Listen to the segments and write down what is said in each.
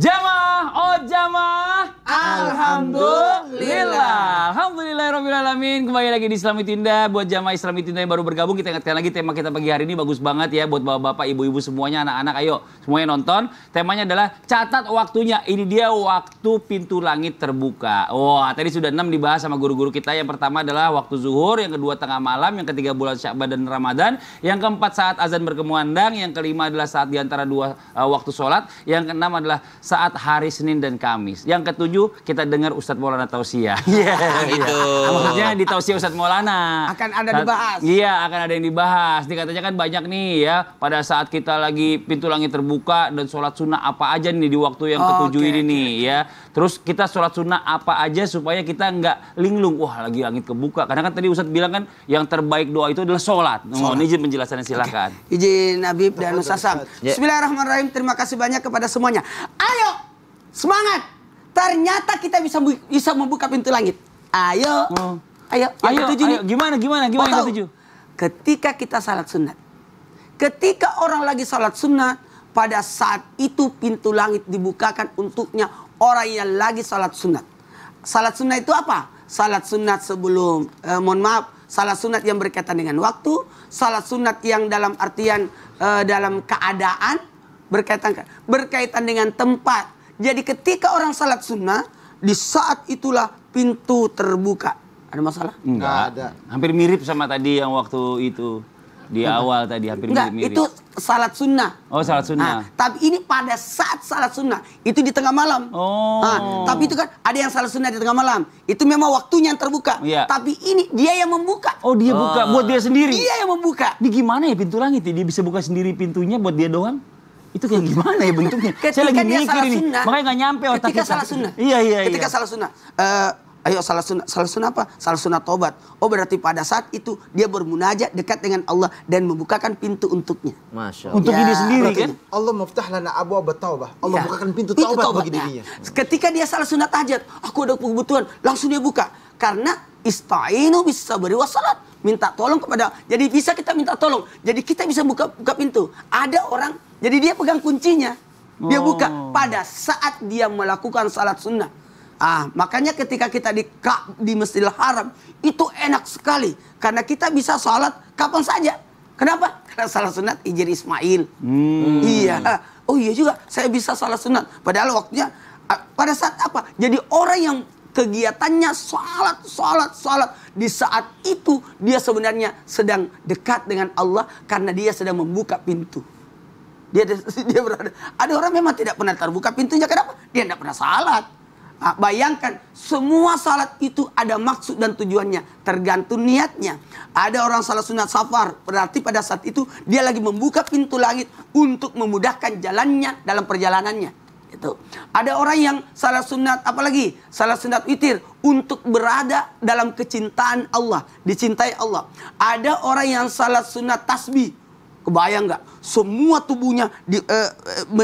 Jamaah, oh jamaah. Alhamdulillah. Alhamdulillah Alamin. Kembali lagi di Islami Tinda. Buat jamaah Islami Tinda yang baru bergabung, kita ingatkan lagi tema kita pagi hari ini bagus banget ya. Buat bapak-bapak, ibu-ibu semuanya, anak-anak, ayo semuanya nonton. Temanya adalah catat waktunya. Ini dia waktu pintu langit terbuka. Wah, tadi sudah enam dibahas sama guru-guru kita. Yang pertama adalah waktu zuhur, yang kedua tengah malam, yang ketiga bulan Syakban dan Ramadan, yang keempat saat azan berkemuandang, yang kelima adalah saat diantara dua uh, waktu sholat, yang keenam adalah saat hari Senin dan Kamis. Yang ketujuh kita dengar Ustadz Maulana Tausiah, Iya. Yeah, iya. gitu. Maksudnya di Tausiah Ustadz Maulana. Akan ada saat, dibahas. Iya, akan ada yang dibahas. Dikatanya kan banyak nih ya. Pada saat kita lagi pintu langit terbuka dan sholat sunnah apa aja nih di waktu yang oh, ketujuh ini okay. nih ya. Terus kita sholat sunnah apa aja supaya kita nggak linglung. Wah lagi langit kebuka. Karena kan tadi Ustadz bilang kan yang terbaik doa itu adalah sholat. Mohon oh, izin penjelasannya silakan. Okay. Izin Nabib dan Ustaz Sam. Ya. Bismillahirrahmanirrahim. Terima kasih banyak kepada semuanya. Ayo semangat! Ternyata kita bisa bisa membuka pintu langit. Ayo. Oh. Ayo, ayo, ketujuh ayo. Nih. gimana gimana gimana Ketika kita salat sunat. Ketika orang lagi salat sunat, pada saat itu pintu langit dibukakan untuknya orang yang lagi salat sunat. Salat sunat itu apa? Salat sunat sebelum, eh, mohon maaf, salat sunat yang berkaitan dengan waktu, salat sunat yang dalam artian eh, dalam keadaan berkaitan berkaitan dengan tempat, jadi ketika orang salat sunnah, di saat itulah pintu terbuka. Ada masalah? Enggak. ada. Hampir mirip sama tadi yang waktu itu di awal tadi hampir Enggak, mirip. itu salat sunnah. Oh, salat sunnah. Nah, tapi ini pada saat salat sunnah, itu di tengah malam. Oh. Nah, tapi itu kan ada yang salat sunnah di tengah malam. Itu memang waktunya yang terbuka. Iya. Tapi ini dia yang membuka. Oh, dia oh. buka ah. buat dia sendiri. Dia yang membuka. Ini gimana ya pintu langit ya? Dia bisa buka sendiri pintunya buat dia doang? itu kayak gimana ya bentuknya? Ketika saya lagi mikir ini, sunnah, makanya gak nyampe otak ketika kita. salah sunnah. Iya iya. iya. Ketika iya. salah sunnah, eh, ayo salah sunnah, salah sunnah apa? Salah sunnah tobat. Oh berarti pada saat itu dia bermunajat dekat dengan Allah dan membukakan pintu untuknya. Masya Allah. Untuk ya, diri sendiri kan? Allah muftah lana abu taubah. Allah ya. bukakan pintu taubat, taubat bagi dirinya. Ketika dia salah sunnah tahajud, aku ada kebutuhan, langsung dia buka. Karena Istainu bisa beri wasalat. Minta tolong kepada. Jadi bisa kita minta tolong. Jadi kita bisa buka buka pintu. Ada orang. Jadi dia pegang kuncinya. Dia oh. buka pada saat dia melakukan salat sunnah. Ah, makanya ketika kita di di Masjidil Haram itu enak sekali karena kita bisa salat kapan saja. Kenapa? Karena salat sunat Ijen Ismail. Hmm. Iya. Oh iya juga, saya bisa salat sunat. Padahal waktunya ah, pada saat apa? Jadi orang yang kegiatannya salat, salat, salat. Di saat itu dia sebenarnya sedang dekat dengan Allah karena dia sedang membuka pintu. Dia dia berada. Ada orang memang tidak pernah terbuka pintunya kenapa? Dia tidak pernah salat. Nah, bayangkan semua salat itu ada maksud dan tujuannya tergantung niatnya. Ada orang salat sunat safar berarti pada saat itu dia lagi membuka pintu langit untuk memudahkan jalannya dalam perjalanannya. Itu. Ada orang yang salah sunat, apalagi salah sunat witir untuk berada dalam kecintaan Allah, dicintai Allah. Ada orang yang salah sunat tasbih, kebayang nggak? Semua tubuhnya di, uh,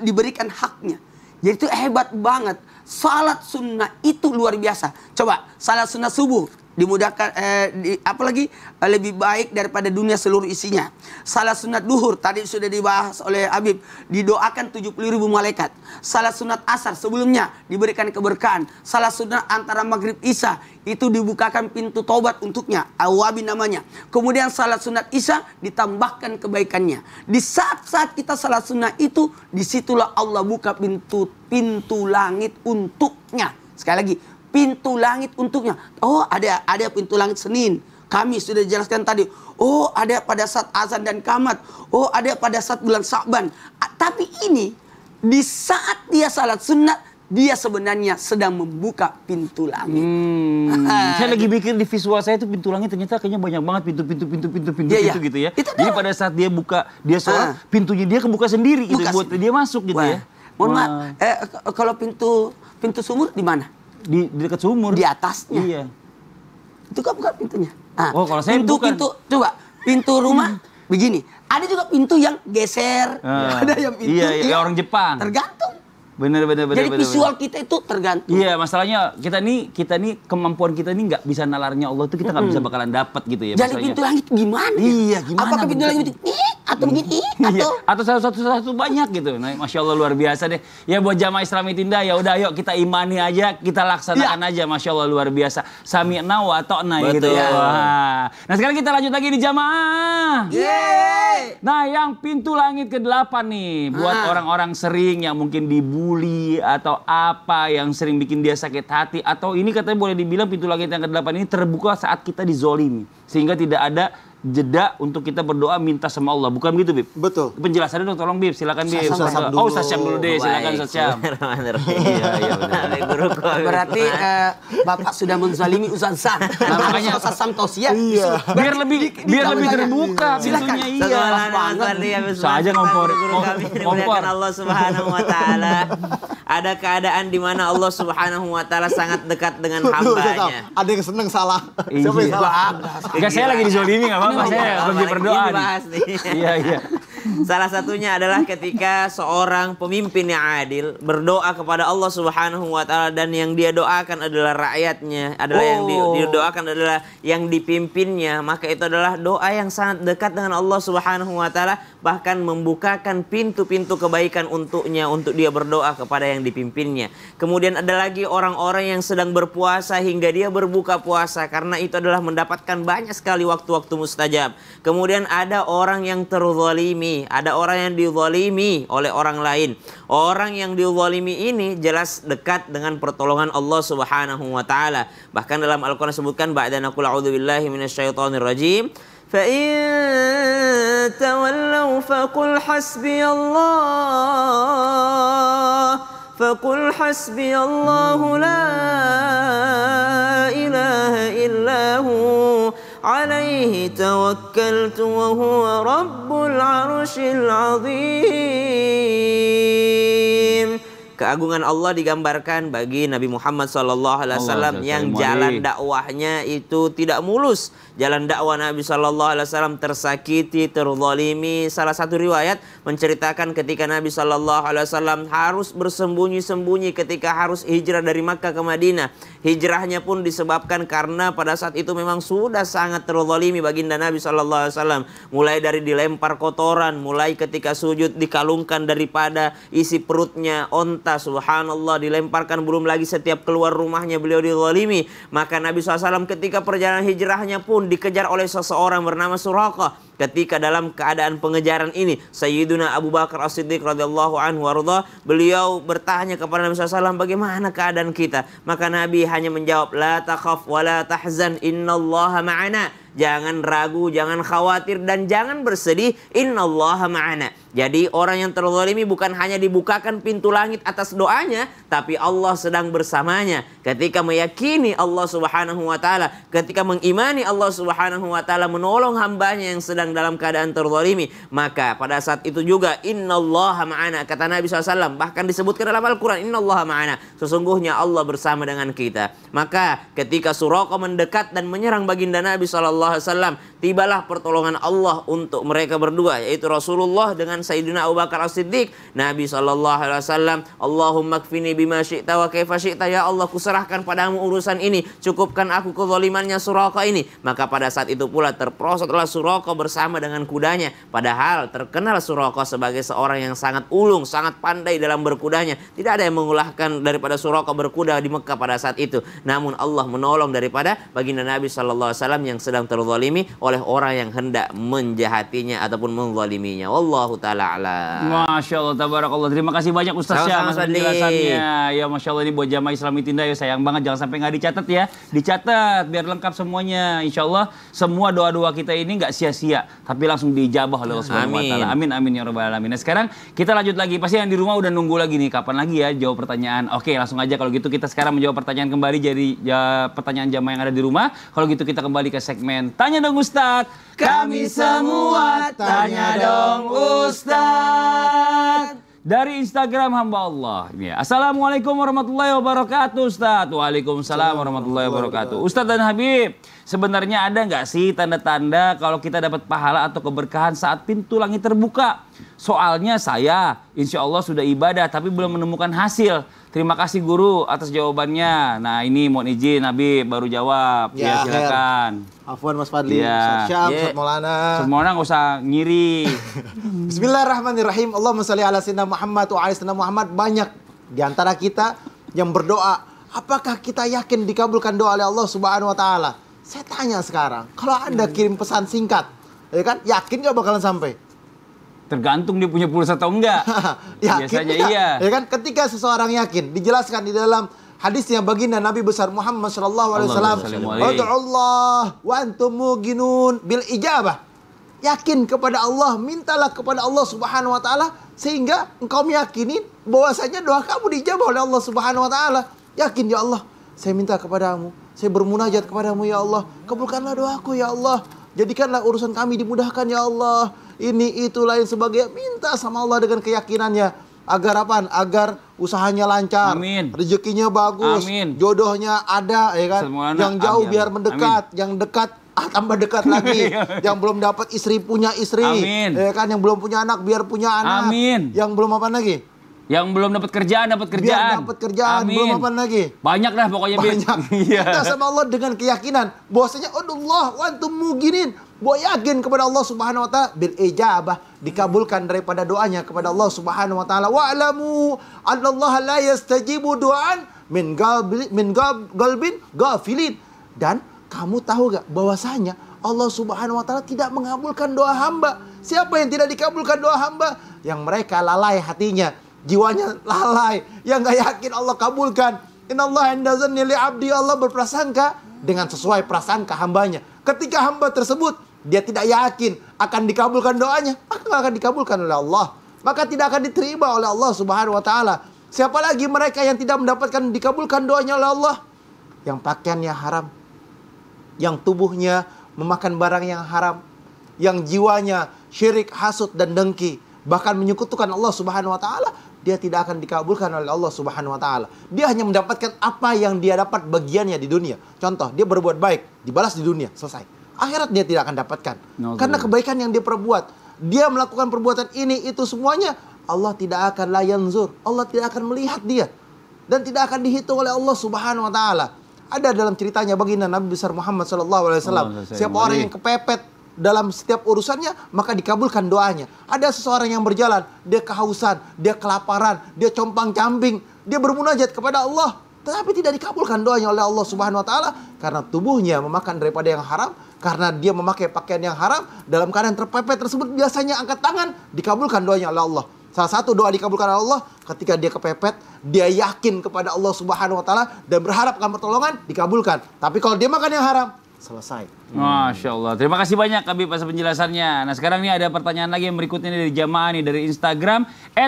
diberikan haknya. Jadi itu hebat banget. Salat sunnah itu luar biasa. Coba salat sunnah subuh dimudahkan eh, di, apalagi eh, lebih baik daripada dunia seluruh isinya. Salat sunat duhur tadi sudah dibahas oleh Habib didoakan 70 ribu malaikat. Salat sunat asar sebelumnya diberikan keberkahan. Salat sunat antara maghrib isya itu dibukakan pintu tobat untuknya. Awabi namanya. Kemudian salat sunat isya ditambahkan kebaikannya. Di saat-saat kita salat sunat itu disitulah Allah buka pintu pintu langit untuknya. Sekali lagi, pintu langit untuknya. Oh, ada ada pintu langit Senin. Kami sudah jelaskan tadi. Oh, ada pada saat azan dan kamat. Oh, ada pada saat bulan Sa'ban. Tapi ini di saat dia salat sunat dia sebenarnya sedang membuka pintu langit. Hmm. saya lagi mikir di visual saya itu pintu langit ternyata kayaknya banyak banget pintu-pintu pintu-pintu pintu yeah, yeah. gitu ya. Jadi pada saat dia buka dia ah. sholat, pintunya dia kebuka sendiri gitu, buka gitu buat dia masuk gitu ya. Mohon maaf, eh, kalau pintu pintu sumur di mana? Di, di dekat sumur. Di atasnya. Iya. Itu kan bukan pintunya. Nah, oh, kalau saya pintu, bukan. Pintu, coba. Pintu rumah begini. Ada juga pintu yang geser. Uh, ada yang pintu. Iya, iya, orang Jepang. Tergantung. Bener, bener, bener. Jadi visual bener. kita itu tergantung. Iya, masalahnya kita nih, kita nih kemampuan kita nih nggak bisa nalarnya Allah tuh kita nggak hmm. bisa bakalan dapat gitu ya. Jadi masalahnya. pintu langit gimana? Ya? Iya, gimana? Apakah pintu langit atau iya. gini iya. atau satu satu satu banyak gitu nah, masya allah luar biasa deh ya buat jamaah islami tinda ya udah ayo kita imani aja kita laksanakan ya. aja masya allah luar biasa sami nawa atau ta'na gitu ya. Wah. nah sekarang kita lanjut lagi di jamaah Yeay. nah yang pintu langit ke delapan nih buat ah. orang-orang sering yang mungkin dibully atau apa yang sering bikin dia sakit hati atau ini katanya boleh dibilang pintu langit yang ke delapan ini terbuka saat kita dizolimi sehingga tidak ada jeda untuk kita berdoa minta sama Allah. Bukan begitu, Bib? Betul. Penjelasannya dong tolong Bib, silakan Bib. Sasam dulu. Oh, Sasyam dulu deh, silakan Sasyam. Iya, Berarti uh, Bapak sudah menzalimi Ustaz Sam. Nah, makanya Sasam Tosia. Iya. Biar lebih biar lebih terbuka silakan. Iya. Saya aja ngompor. Ngompor. Allah Subhanahu wa taala ada keadaan di mana Allah Subhanahu wa taala sangat dekat dengan hambanya. Ada yang seneng salah. Siapa yang iya. salah? Enggak, saya lagi di zolimi enggak apa-apa. Saya lagi berdoa. Iya, iya. Salah satunya adalah ketika seorang pemimpin yang adil berdoa kepada Allah Subhanahu wa taala dan yang dia doakan adalah rakyatnya, adalah oh. yang didoakan adalah yang dipimpinnya, maka itu adalah doa yang sangat dekat dengan Allah Subhanahu wa taala bahkan membukakan pintu-pintu kebaikan untuknya untuk dia berdoa kepada yang dipimpinnya. Kemudian ada lagi orang-orang yang sedang berpuasa hingga dia berbuka puasa karena itu adalah mendapatkan banyak sekali waktu-waktu mustajab. Kemudian ada orang yang terzalimi ada orang yang dizolimi oleh orang lain. Orang yang dizolimi ini jelas dekat dengan pertolongan Allah Subhanahu wa taala. Bahkan dalam Al-Qur'an disebutkan ba'dana qul a'udzubillahi minasyaitonir rajim. فإن تولوا فقل عليه توكلت وهو رب العرش العظيم keagungan Allah digambarkan bagi Nabi Muhammad SAW Alaihi yang jalan dakwahnya itu tidak mulus. Jalan dakwah Nabi SAW tersakiti, terzalimi. Salah satu riwayat menceritakan ketika Nabi SAW harus bersembunyi-sembunyi ketika harus hijrah dari Makkah ke Madinah. Hijrahnya pun disebabkan karena pada saat itu memang sudah sangat terzalimi baginda Nabi saw. Mulai dari dilempar kotoran, mulai ketika sujud dikalungkan daripada isi perutnya onta, subhanallah dilemparkan belum lagi setiap keluar rumahnya beliau dizalimi. Maka Nabi SAW ketika perjalanan hijrahnya pun dikejar oleh seseorang bernama Surakah ketika dalam keadaan pengejaran ini Sayyiduna Abu Bakar As-Siddiq radhiyallahu anhu warudha, beliau bertanya kepada Nabi SAW bagaimana keadaan kita maka Nabi hanya menjawab la takhaf wa la tahzan innallaha ma'ana jangan ragu jangan khawatir dan jangan bersedih innallaha ma'ana jadi orang yang terzalimi bukan hanya dibukakan pintu langit atas doanya, tapi Allah sedang bersamanya. Ketika meyakini Allah Subhanahu wa taala, ketika mengimani Allah Subhanahu wa taala menolong hambanya yang sedang dalam keadaan terzalimi, maka pada saat itu juga Inna Allah ma'ana kata Nabi SAW bahkan disebutkan dalam Al-Qur'an Allah ma'ana. Sesungguhnya Allah bersama dengan kita. Maka ketika Suraka mendekat dan menyerang baginda Nabi SAW tibalah pertolongan Allah untuk mereka berdua yaitu Rasulullah dengan Sayyidina Abu Bakar As-Siddiq Nabi sallallahu alaihi wasallam Allahumma kfini bima syi'ta wa kaifa syi'ta ya Allah kuserahkan padamu urusan ini cukupkan aku kezalimannya Suraka ini maka pada saat itu pula terprosotlah Suraka bersama dengan kudanya padahal terkenal Suraka sebagai seorang yang sangat ulung sangat pandai dalam berkudanya tidak ada yang mengulahkan daripada Suraka berkuda di Mekah pada saat itu namun Allah menolong daripada baginda Nabi sallallahu alaihi wasallam yang sedang terzalimi oleh oleh orang yang hendak menjahatinya ataupun menzaliminya. Wallahu taala alam. Masya Allah tabarakallah. Terima kasih banyak Ustaz Syah atas penjelasannya. Ya Masya Allah ini buat jamaah Islam Itinda ya sayang banget jangan sampai nggak dicatat ya. Dicatat biar lengkap semuanya. Insya Allah semua doa-doa kita ini nggak sia-sia tapi langsung dijabah oleh Allah Subhanahu wa taala. Amin amin ya rabbal alamin. Nah, sekarang kita lanjut lagi. Pasti yang di rumah udah nunggu lagi nih kapan lagi ya jawab pertanyaan. Oke, langsung aja kalau gitu kita sekarang menjawab pertanyaan kembali jadi ya, pertanyaan jamaah yang ada di rumah. Kalau gitu kita kembali ke segmen tanya dong Ustaz. Kami semua tanya dong Ustadz dari Instagram hamba Allah. Ya. Assalamualaikum warahmatullahi wabarakatuh Ustaz. Waalaikumsalam warahmatullahi wabarakatuh. Ustaz dan Habib, sebenarnya ada nggak sih tanda-tanda kalau kita dapat pahala atau keberkahan saat pintu langit terbuka? Soalnya saya insya Allah sudah ibadah tapi belum menemukan hasil. Terima kasih guru atas jawabannya. Nah ini mohon izin Nabi baru jawab. Ya, ya silakan. Afwan Mas Fadli, ya. Semua Syam, yeah. Ustaz Maulana. Ustaz nggak usah ngiri. Bismillahirrahmanirrahim. Allahumma salli ala sayyidina Muhammad wa ala sayyidina Muhammad. Banyak diantara kita yang berdoa. Apakah kita yakin dikabulkan doa oleh Allah Subhanahu wa taala? Saya tanya sekarang, kalau Anda hmm. kirim pesan singkat, ya kan? Yakin nggak bakalan sampai? Tergantung dia punya pulsa atau enggak. Yakin Biasanya iya. Ya kan ketika seseorang yakin dijelaskan di dalam hadisnya baginda Nabi besar Muhammad sallallahu alaihi wasallam, Allah wa antum muginun bil ijabah." Yakin kepada Allah, mintalah kepada Allah Subhanahu wa taala sehingga engkau meyakini bahwasanya doa kamu dijawab oleh Allah Subhanahu wa taala. Yakin ya Allah, saya minta kepadamu, saya bermunajat kepadamu ya Allah, kabulkanlah doaku ya Allah. Jadikanlah urusan kami dimudahkan ya Allah. Ini itu lain sebagainya. Minta sama Allah dengan keyakinannya agar apa? Agar usahanya lancar, amin. rezekinya bagus, amin. jodohnya ada, ya kan? yang jauh amin. biar mendekat, amin. yang dekat ah, tambah dekat lagi, iya. yang belum dapat istri punya istri, amin. ya kan? Yang belum punya anak biar punya anak, amin. yang belum apa lagi? Yang belum dapat kerjaan dapat kerjaan. dapat kerjaan, Amin. belum apa lagi. Banyak lah pokoknya Banyak. Iya. Kita sama Allah dengan keyakinan bahwasanya Allah wantu muginin. Gua yakin kepada Allah Subhanahu wa taala bil ijabah dikabulkan daripada doanya kepada Allah Subhanahu wa taala. Wa alamu Allah la yastajibu du'an min galbin min galbin gafilin. Dan kamu tahu gak bahwasanya Allah Subhanahu wa taala tidak mengabulkan doa hamba. Siapa yang tidak dikabulkan doa hamba? Yang mereka lalai hatinya jiwanya lalai, yang nggak yakin Allah kabulkan. Inna Allah nilai abdi Allah berprasangka dengan sesuai prasangka hambanya. Ketika hamba tersebut dia tidak yakin akan dikabulkan doanya, maka nggak akan dikabulkan oleh Allah. Maka tidak akan diterima oleh Allah Subhanahu wa taala. Siapa lagi mereka yang tidak mendapatkan dikabulkan doanya oleh Allah? Yang pakaiannya haram, yang tubuhnya memakan barang yang haram, yang jiwanya syirik, hasut dan dengki, bahkan menyekutukan Allah Subhanahu wa taala dia tidak akan dikabulkan oleh Allah Subhanahu wa taala. Dia hanya mendapatkan apa yang dia dapat bagiannya di dunia. Contoh, dia berbuat baik, dibalas di dunia, selesai. Akhirat dia tidak akan dapatkan. Karena kebaikan yang dia perbuat, dia melakukan perbuatan ini itu semuanya Allah tidak akan layan Allah tidak akan melihat dia dan tidak akan dihitung oleh Allah Subhanahu wa taala. Ada dalam ceritanya baginda Nabi besar Muhammad sallallahu alaihi wasallam, oh, siapa orang yang kepepet dalam setiap urusannya maka dikabulkan doanya. Ada seseorang yang berjalan, dia kehausan, dia kelaparan, dia compang-camping, dia bermunajat kepada Allah tetapi tidak dikabulkan doanya oleh Allah Subhanahu wa taala karena tubuhnya memakan daripada yang haram, karena dia memakai pakaian yang haram dalam keadaan terpepet tersebut biasanya angkat tangan dikabulkan doanya oleh Allah. Salah satu doa dikabulkan oleh Allah ketika dia kepepet, dia yakin kepada Allah Subhanahu wa taala dan berharap akan pertolongan dikabulkan. Tapi kalau dia makan yang haram, selesai. Masya Allah. Terima kasih banyak Abi atas penjelasannya. Nah sekarang nih ada pertanyaan lagi yang berikutnya dari jamaah nih dari Instagram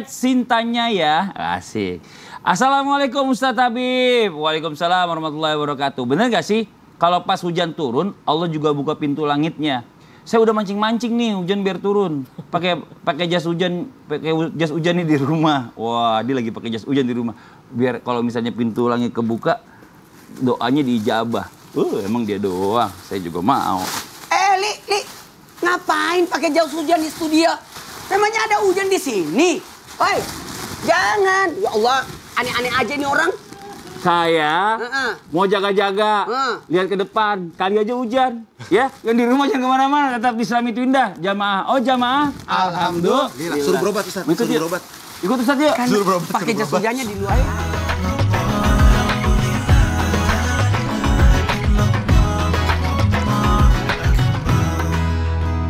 @sintanya ya. Asik. Assalamualaikum Ustaz Habib. Waalaikumsalam warahmatullahi wabarakatuh. Bener gak sih kalau pas hujan turun Allah juga buka pintu langitnya? Saya udah mancing-mancing nih hujan biar turun. Pakai pakai jas hujan, pakai jas hujan nih di rumah. Wah, dia lagi pakai jas hujan di rumah. Biar kalau misalnya pintu langit kebuka, doanya diijabah. Uh, emang dia doang. Saya juga mau. Eh, Li, Li. Ngapain pakai jauh hujan di studio? Memangnya ada hujan di sini? Woi, jangan. Ya Allah, aneh-aneh aja ini orang. Saya uh -uh. mau jaga-jaga, uh. lihat ke depan, kali aja hujan. ya, yang di rumah jangan kemana-mana, tetap di Islam itu indah. Jamaah, oh jamaah. Alhamdulillah. Suruh berobat, Ustaz. Suruh berobat. Ikut Ustaz yuk. Kan, Suruh berobat. Pakai jas hujannya di luar.